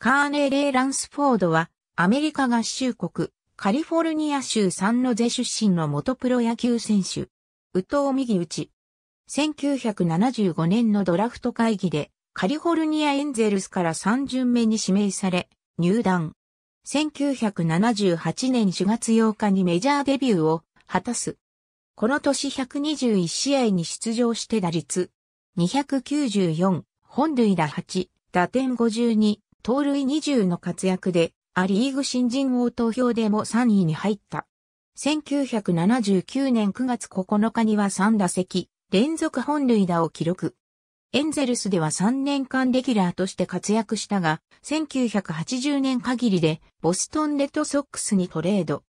カーネ・レイ・ランスフォードは、アメリカ合衆国、カリフォルニア州サンノゼ出身の元プロ野球選手。宇藤右打ち。1975年のドラフト会議で、カリフォルニアエンゼルスから3巡目に指名され、入団。1978年4月8日にメジャーデビューを果たす。この年121試合に出場して打率294、本塁打8、打点52、盗塁20の活躍で、ア・リーグ新人王投票でも3位に入った。1979年9月9日には3打席、連続本塁打を記録。エンゼルスでは3年間レギュラーとして活躍したが、1980年限りでボストンレッドソックスにトレード。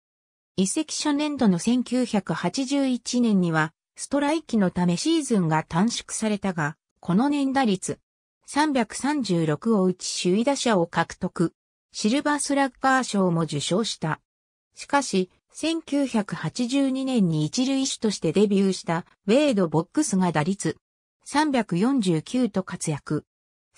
移籍初年度の1981年には、ストライキのためシーズンが短縮されたが、この年打率336を打ち首位打者を獲得。シルバースラッガー賞も受賞した。しかし、1982年に一塁手としてデビューしたウェイド・ボックスが打率349と活躍。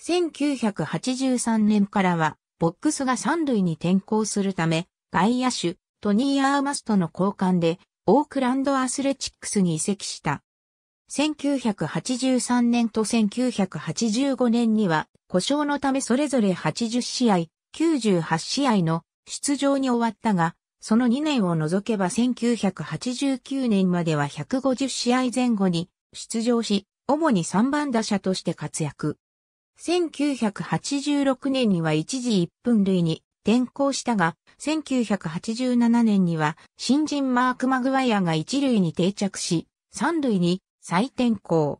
1983年からは、ボックスが三塁に転向するため、外野手、トニー・アーマスとの交換で、オークランド・アスレチックスに移籍した。1983年と1985年には、故障のためそれぞれ80試合、98試合の出場に終わったが、その2年を除けば1989年までは150試合前後に出場し、主に3番打者として活躍。1986年には一時1分類に転向したが、1987年には新人マーク・マグワイアが1類に定着し、3類に再転向。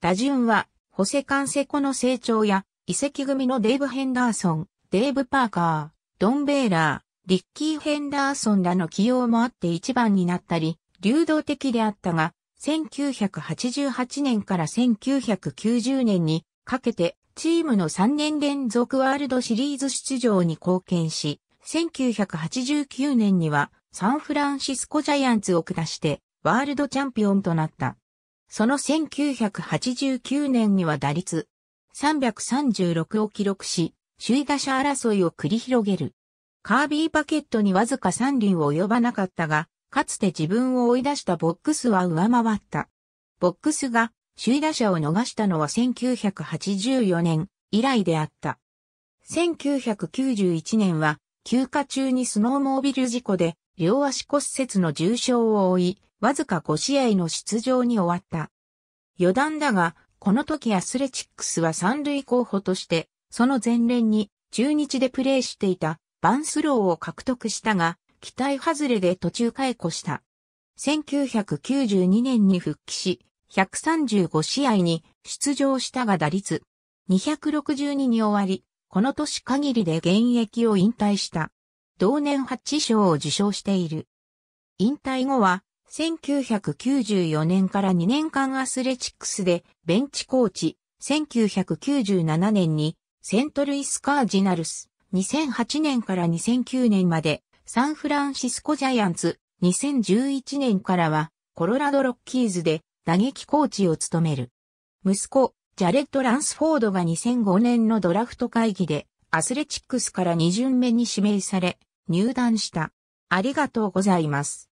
打順は、ホセカンセコの成長や、遺跡組のデーブ・ヘンダーソン、デーブ・パーカー、ドン・ベーラー、リッキー・ヘンダーソンらの起用もあって一番になったり、流動的であったが、1988年から1990年にかけてチームの3年連続ワールドシリーズ出場に貢献し、1989年にはサンフランシスコジャイアンツを下してワールドチャンピオンとなった。その1989年には打率336を記録し、首位打者争いを繰り広げる。カービー・バケットにわずか三輪を及ばなかったが、かつて自分を追い出したボックスは上回った。ボックスが首位打者を逃したのは1984年以来であった。1991年は休暇中にスノーモービル事故で両足骨折の重傷を負い、わずか5試合の出場に終わった。余談だが、この時アスレチックスは三塁候補として、その前連に中日でプレーしていたバンスローを獲得したが、期待外れで途中解雇した。1992年に復帰し、135試合に出場したが打率262に終わり、この年限りで現役を引退した。同年8賞を受賞している。引退後は1994年から2年間アスレチックスでベンチコーチ、1997年にセントルイスカージナルス、2008年から2009年までサンフランシスコジャイアンツ、2011年からはコロラドロッキーズで打撃コーチを務める。息子、ジャレット・ランスフォードが2005年のドラフト会議でアスレチックスから2巡目に指名され入団した。ありがとうございます。